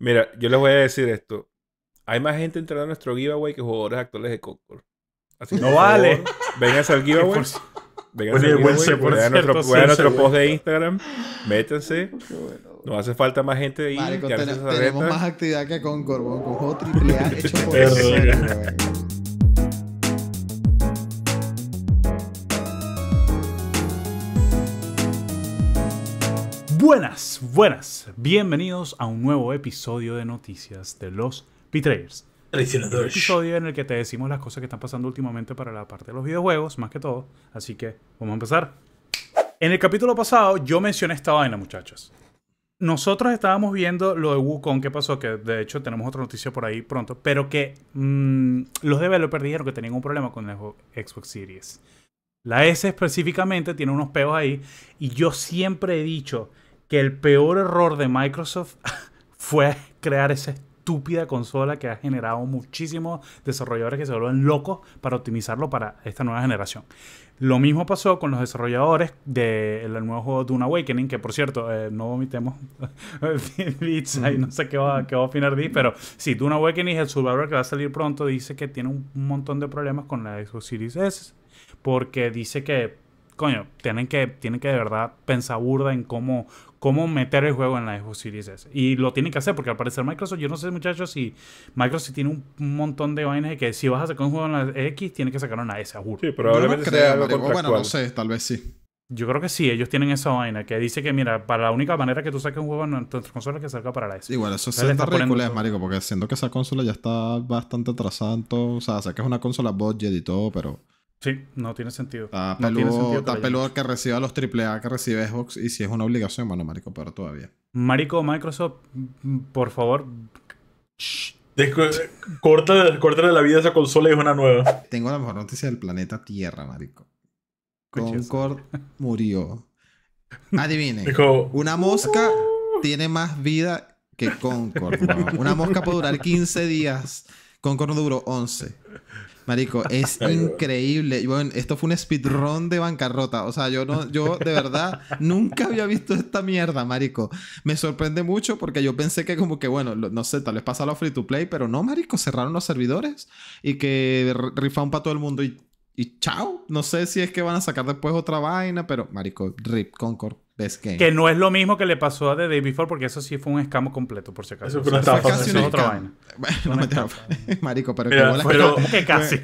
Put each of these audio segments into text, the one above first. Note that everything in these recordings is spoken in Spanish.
Mira, yo les voy a decir esto. Hay más gente entrando a nuestro giveaway que jugadores actuales de Concord. Así que, no vale. Vengan al giveaway. Vengan al giveaway. Vean a nuestro, post de Instagram. Métanse. No hace falta más gente de ahí. Vale, tenemos, más actividad que Concord, con juego hecho por Buenas, buenas. Bienvenidos a un nuevo episodio de Noticias de los Betrayers. Un episodio en el que te decimos las cosas que están pasando últimamente para la parte de los videojuegos, más que todo. Así que vamos a empezar. En el capítulo pasado yo mencioné esta vaina, muchachos. Nosotros estábamos viendo lo de Wukong que pasó, que de hecho tenemos otra noticia por ahí pronto, pero que mm, los developers dijeron que tenían un problema con el Xbox Series. La S específicamente tiene unos peos ahí. Y yo siempre he dicho que el peor error de Microsoft fue crear esa estúpida consola que ha generado muchísimos desarrolladores que se vuelven locos para optimizarlo para esta nueva generación. Lo mismo pasó con los desarrolladores del nuevo juego Dune Awakening, que por cierto, eh, no vomitemos pizza y no sé qué va, qué va a opinar pero sí, Dune Awakening, el survivor que va a salir pronto, dice que tiene un montón de problemas con la Xbox Series S, porque dice que, coño, tienen que, tienen que de verdad pensar burda en cómo, cómo meter el juego en la Xbox Series S. Y lo tienen que hacer, porque al parecer Microsoft, yo no sé muchachos, si Microsoft tiene un montón de vainas que si vas a sacar un juego en la X, tiene que sacar una la S, juro. Sí, probablemente Bueno, no sé, tal vez sí. Yo creo que sí, ellos tienen esa vaina que dice que, mira, para la única manera que tú saques un juego en tu consola es que salga para la S. Igual, eso sí está ridículo, es, marico, porque siendo que esa consola ya está bastante atrasada, o sea, sé una consola budget y todo, pero... Sí, no tiene sentido. Está peludo, peludo, que reciba los AAA que recibe Xbox y si es una obligación, bueno, marico, pero todavía. Marico, Microsoft, por favor... Corta, de la vida esa consola y es una nueva. Tengo la mejor noticia del planeta Tierra, marico. Concord murió. Adivinen. una mosca uh". tiene más vida que Concord. Una mosca puede durar 15 días. Concord duró 11. Marico, es increíble. Bueno, esto fue un speedrun de bancarrota. O sea, yo no, yo de verdad nunca había visto esta mierda, Marico. Me sorprende mucho porque yo pensé que como que, bueno, no sé, tal vez pasa a free to play, pero no, Marico, cerraron los servidores y que rifaron para todo el mundo y, y chao. No sé si es que van a sacar después otra vaina, pero Marico, Rip Concord. Que no es lo mismo que le pasó a The Day Before, porque eso sí fue un escamo completo, por si acaso. Eso fue es otra vaina. Bueno, Marico, pero, mira, que pero que casi?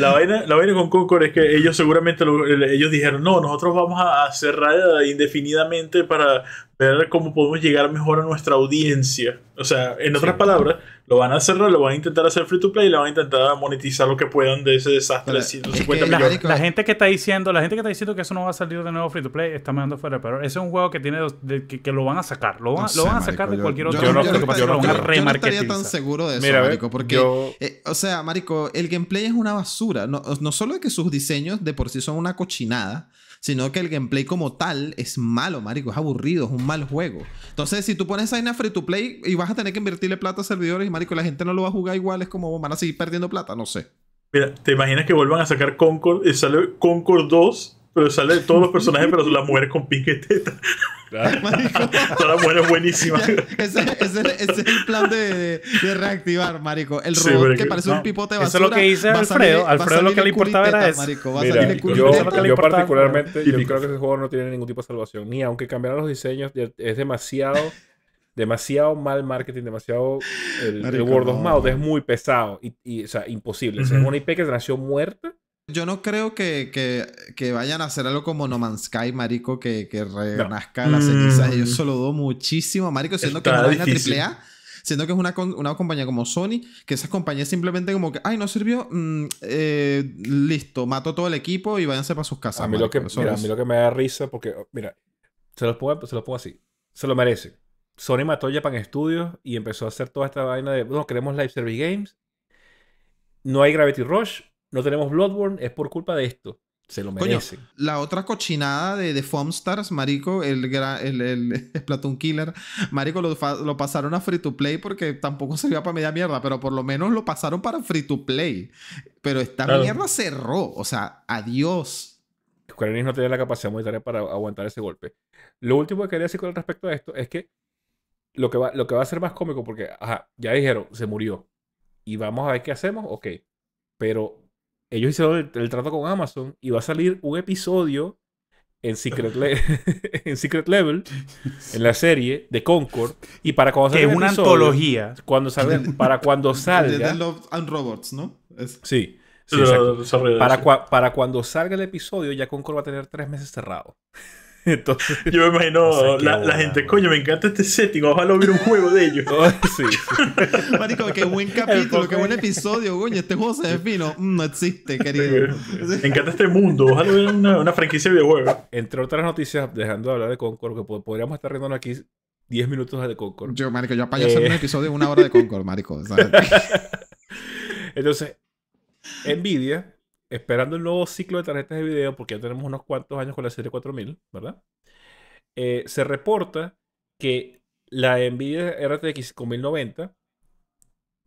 la, vaina, la vaina con Concord es que ellos seguramente ellos dijeron, no, nosotros vamos a cerrar indefinidamente para, ver cómo podemos llegar mejor a nuestra audiencia. O sea, en otras palabras, lo van a hacer, lo van a intentar hacer free to play y lo van a intentar monetizar lo que puedan de ese desastre de 150 millones. La, gente que está diciendo, la gente que está diciendo que eso no va a salir de nuevo free to play, está mandando fuera, pero ese es un juego que tiene que, lo van a sacar, lo, van, a sacar de cualquier otro. Yo, no, estaría tan seguro de eso, marico, porque eh, o sea, marico, el gameplay es una basura, no, solo es que sus diseños de por sí son una cochinada, sino que el gameplay como tal es malo, marico, es aburrido, es un mal juego. Entonces, si tú pones Aina free to play y vas a tener que invertirle plata a servidores y marico, la gente no lo va a jugar igual, es como van a seguir perdiendo plata, no sé. Mira, ¿te imaginas que vuelvan a sacar Concord y eh, sale Concord 2 pero sale todos los personajes, pero la mujeres con pique teta. Toda la mujer es buenísima. ese, es el plan de, reactivar, marico. El robot que parece un pipote de basura. Eso es lo que dice Alfredo. Salir, Alfredo lo que le importaba era eso. yo, particularmente, yo creo que ese juego no tiene ningún tipo de salvación. Ni aunque cambiaran los diseños, es demasiado... demasiado mal marketing, demasiado el, Marico, word of mouth es muy pesado y, o sea, imposible. es una IP que nació muerta yo no creo que, vayan a hacer algo como No Man's Sky, marico, que, renazca las cenizas. Yo mm. se lo doy muchísimo, marico, siendo que no es una Siendo que es una, compañía como Sony, que esas compañías simplemente como que, ay, no sirvió, mm, eh, listo, mató todo el equipo y váyanse para sus casas. A mí, lo, que, me da risa, porque, mira, se los pongo, así, se lo merece. Sony mató Japan Studios y empezó a hacer toda esta vaina de, no, queremos live service games, no hay Gravity Rush, no tenemos Bloodborne, es por culpa de esto. Se lo merecen. la otra cochinada de, de Foamstars, marico, el, el, el, Platoon Killer, marico, lo, pasaron a Free to Play porque tampoco servía para media mierda, pero por lo menos lo pasaron para Free to Play. Pero esta mierda cerró, o sea, adiós. Square no tenía la capacidad monetaria para aguantar ese golpe. Lo último que quería decir con respecto a esto es que lo que va, lo que va a ser más cómico, porque, ajá, ya dijeron, se murió. Y vamos a ver qué hacemos, ok. Pero ellos hicieron el, trato con Amazon y va a salir un episodio en Secret, en Secret Level, en la serie de Concord. Y para cuando salga. Que es una antología. Cuando salga, para cuando salga. De Love and Robots, ¿no? Es... Sí. sí para, para cuando salga el episodio, ya Concord va a tener tres meses cerrado. Entonces, yo me imagino la, gente, coño, me encanta este setting, ojalá hubiera un juego de ellos. sí, Marico, qué buen capítulo, qué buen episodio, coño, este juego se vino, mm, no existe, querido. me encanta este mundo, ojalá hubiera una, una franquicia de videojuegos. Entre otras noticias, dejando de hablar de Concord, que podríamos estar riendo aquí 10 minutos de Concord. Yo, marico, yo apaño hacer eh. un episodio de una hora de Concord, marico. Entonces, envidia esperando el nuevo ciclo de tarjetas de video, porque ya tenemos unos cuantos años con la serie 4000, ¿verdad? Eh, se reporta que la Nvidia RTX 5090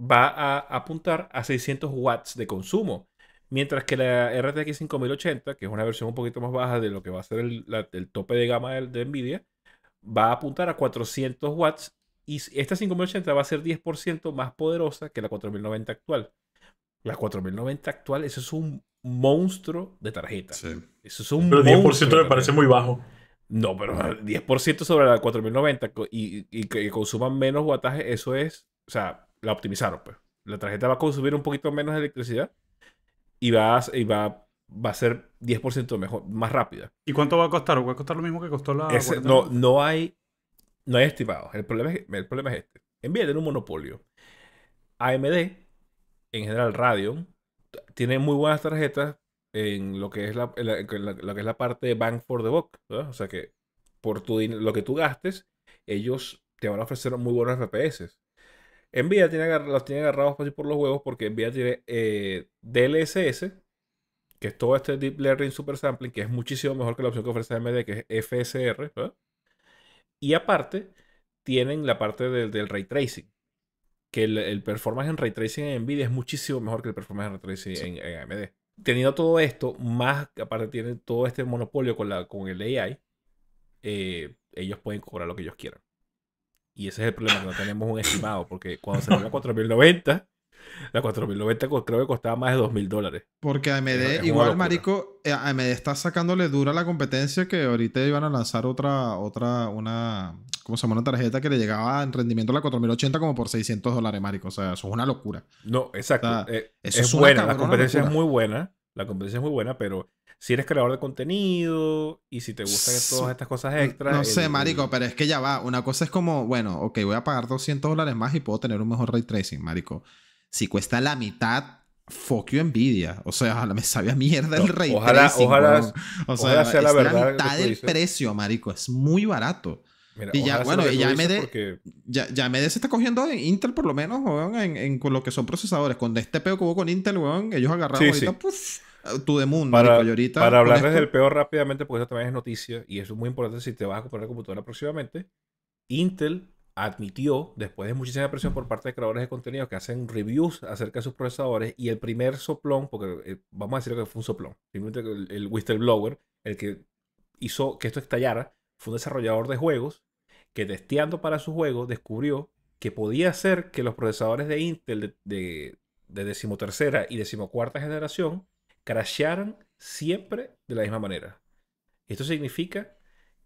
va a apuntar a 600 watts de consumo, mientras que la RTX 5080, que es una versión un poquito más baja de lo que va a ser el, tope de gama de, de, Nvidia, va a apuntar a 400 watts y esta 5080 va a ser 10% más poderosa que la 4090 actual. La 4090 actual, eso es un monstruo de tarjetas. Eso es un pero 10% me parece muy bajo. No, pero 10% sobre la 4090 y, y que consuman menos guataje, eso es, o sea, la optimizaron. Pues. La tarjeta va a consumir un poquito menos de electricidad y va a, va, a ser 10% mejor, más rápida. ¿Y cuánto va a costar? ¿Va a costar lo mismo que costó la... no, no hay no hay estimado. El problema es, el problema este. Nvidia en un monopolio. AMD, en general Radeon, tienen muy buenas tarjetas en lo que es la, que es la parte de Bank for the Book. O sea que por tu, lo que tú gastes, ellos te van a ofrecer muy buenos FPS. Nvidia tiene, los tiene agarrados por los huevos porque envía tiene eh, DLSS, que es todo este Deep Learning Super Sampling, que es muchísimo mejor que la opción que ofrece AMD, que es FSR. Y aparte, tienen la parte del, del ray tracing que el, performance en ray tracing en Nvidia es muchísimo mejor que el performance en ray tracing en, AMD. Teniendo todo esto, más aparte tienen todo este monopolio con, la, con el AI, eh, ellos pueden cobrar lo que ellos quieran. Y ese es el problema, que no tenemos un estimado, porque cuando se a 4090, La 4090 creo que costaba más de 2000 dólares. Porque AMD, igual, Marico, eh, AMD está sacándole dura la competencia que ahorita iban a lanzar otra, otra, una, ¿cómo se llama? Una tarjeta que le llegaba en rendimiento a la 4080 como por 600 dólares, Marico. O sea, eso es una locura. No, exacto. Eh, es, buena, la competencia es muy buena. La competencia es muy buena, pero si eres creador de contenido y si te gustan todas estas cosas extras. No, sé, marico, pero es que ya va. Una cosa es como, bueno, ok, voy a pagar 200 dólares más y puedo tener un mejor ray tracing, marico si cuesta la mitad, fuck you O sea, me sabe a mierda el rey. Ojalá, ojalá, o sea, sea la verdad. La mitad del precio, marico. Es muy barato. y ya, bueno, ya AMD, porque... ya, ya se está cogiendo Intel por lo menos, weón, en, con lo que son procesadores. Con este peo que hubo con Intel, weón, ellos agarraron ahorita, sí. ahorita, Para hablarles del peor rápidamente, porque eso también es noticia, y eso es muy importante si te vas a comprar la computadora aproximadamente, Intel admitió, después de muchísima presión por parte de creadores de contenido que hacen reviews acerca de sus procesadores, y el primer soplón, porque eh, vamos a decir que fue un soplón, simplemente el, whistleblower, el que hizo que esto estallara, fue un desarrollador de juegos que testeando para su juego descubrió que podía ser que los procesadores de Intel de, de, decimotercera y decimocuarta generación crashearan siempre de la misma manera. Esto significa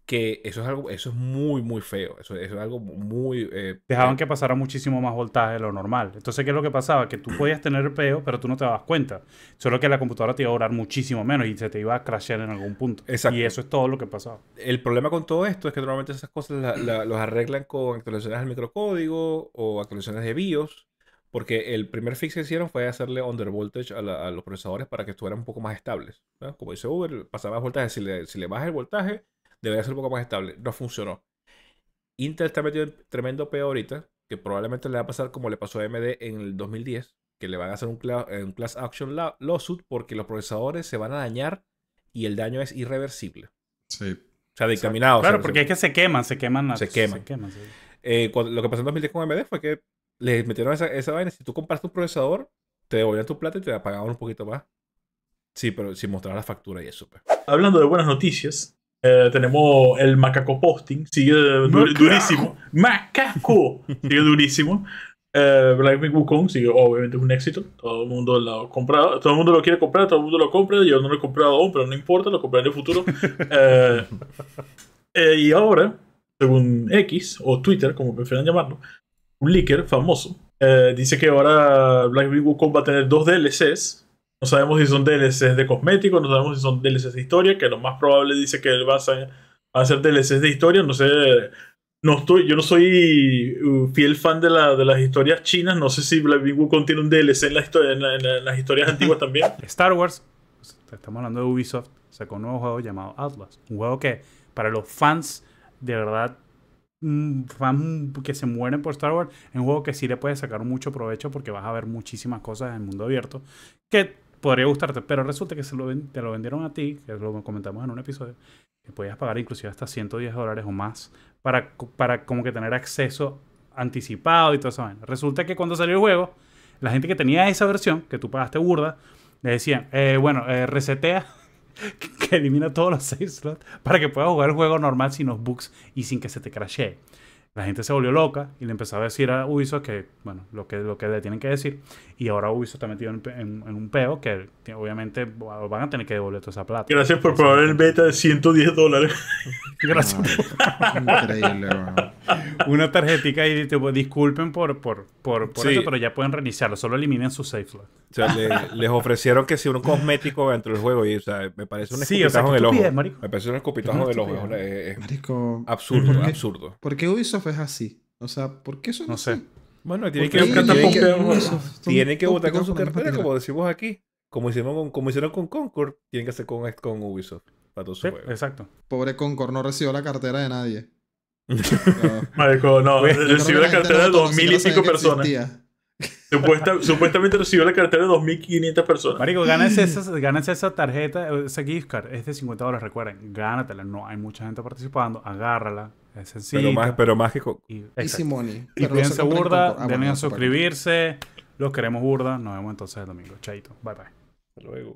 que eso es algo, eso es muy, muy feo. Eso, es algo muy. Eh, Dejaban eh, que pasara muchísimo más voltaje de lo normal. Entonces, ¿qué es lo que pasaba? Que tú podías tener peo, pero tú no te dabas cuenta. Solo que la computadora te iba a durar muchísimo menos y se te iba a crashear en algún punto. Y eso es todo lo que pasaba. El problema con todo esto es que normalmente esas cosas la, los arreglan con actualizaciones del microcódigo o actualizaciones de BIOS. Porque el primer fix que hicieron fue hacerle under a, a los procesadores para que estuvieran un poco más estables. Como dice Uber, pasaba voltaje. Si le, si le bajas el voltaje debería ser un poco más estable. No funcionó. Intel está metido en tremendo peor ahorita, que probablemente le va a pasar como le pasó a AMD en el 2010, que le van a hacer un, class action lawsuit porque los procesadores se van a dañar y el daño es irreversible. Sí. O sea, dictaminado. claro, porque es que se queman, se queman. Se queman. Eh, lo que pasó en 2010 con AMD fue que les metieron esa, esa vaina. Si tú compraste un procesador, te devolvían tu plata y te pagaban un poquito más. Sí, pero sin mostrar la factura y eso. Pues. Hablando de buenas noticias, eh, tenemos el macaco posting, sigue durísimo. ¡Macaco! sigue durísimo. Eh, Wukong sigue, obviamente, es un éxito. Todo el mundo lo comprado todo el mundo lo quiere comprar, todo el mundo lo compra. Yo no lo he comprado aún, pero no importa, lo compraré en el futuro. Eh, eh, y ahora, según X o Twitter, como prefieran llamarlo, un leaker famoso dice que ahora Black Wukong va a tener dos DLCs no sabemos si son DLCs de cosméticos, no sabemos si son DLCs de historia, que lo más probable dice que él va a ser, DLCs de historia. No sé, no estoy, yo no soy uh, fiel fan de, la, de las historias chinas. No sé si Black Wukong tiene un DLC en, la historia, en, las historias antiguas también. Star Wars, pues, estamos hablando de Ubisoft, sacó un nuevo juego llamado Atlas. Un juego que para los fans, de verdad, fans que se mueren por Star Wars, es un juego que sí le puede sacar mucho provecho porque vas a ver muchísimas cosas en el mundo abierto. Que podría gustarte, pero resulta que se lo te lo vendieron a ti, que lo comentamos en un episodio, que podías pagar inclusive hasta 110 dólares o más para, para como que tener acceso anticipado y todo eso. Resulta que cuando salió el juego, la gente que tenía esa versión, que tú pagaste burda, le decían, eh, bueno, eh, resetea, que elimina todos los save slots para que puedas jugar el juego normal sin los bugs y sin que se te crashee. La gente se volvió loca y le empezaba a decir a Ubisoft que, bueno, lo que, lo que le tienen que decir. Y ahora Ubisoft está metido en, un peo que obviamente van a tener que devolver toda esa plata. Gracias por probar el beta de 110 dólares. Gracias. increíble, Una tarjetita y tipo, disculpen por, por, por, eso, pero ya pueden reiniciarlo. Solo eliminen su safe O sea, les ofrecieron que si un cosmético dentro del juego y, o sea, me parece un escupitajo sí, en el ojo. me parece un escupitajo del ojo. Es, marico, absurdo, ¿Por qué, absurdo. Porque Ubisoft es así? O sea, ¿por qué eso no, sé? Bueno, tiene que votar con su cartera, como decimos aquí. Como hicieron con, como con Concord, tienen que hacer con, con Ubisoft. Para todos Exacto. Pobre Concord no recibió la cartera de nadie. Marico, no, pues, recibió la cartera de 2005 personas. supuestamente recibió la cartera de 2.500 personas. Marico, gánense esa, esa tarjeta, esa gift card, es de 50 dólares, recuerden, gánatela. No hay mucha gente participando, agárrala, es sencillo. Pero más, pero Y, Easy money. Y burda, ah, denle a suscribirse. Los queremos burda. Nos vemos entonces el domingo. Chaito. Bye bye. Hasta luego.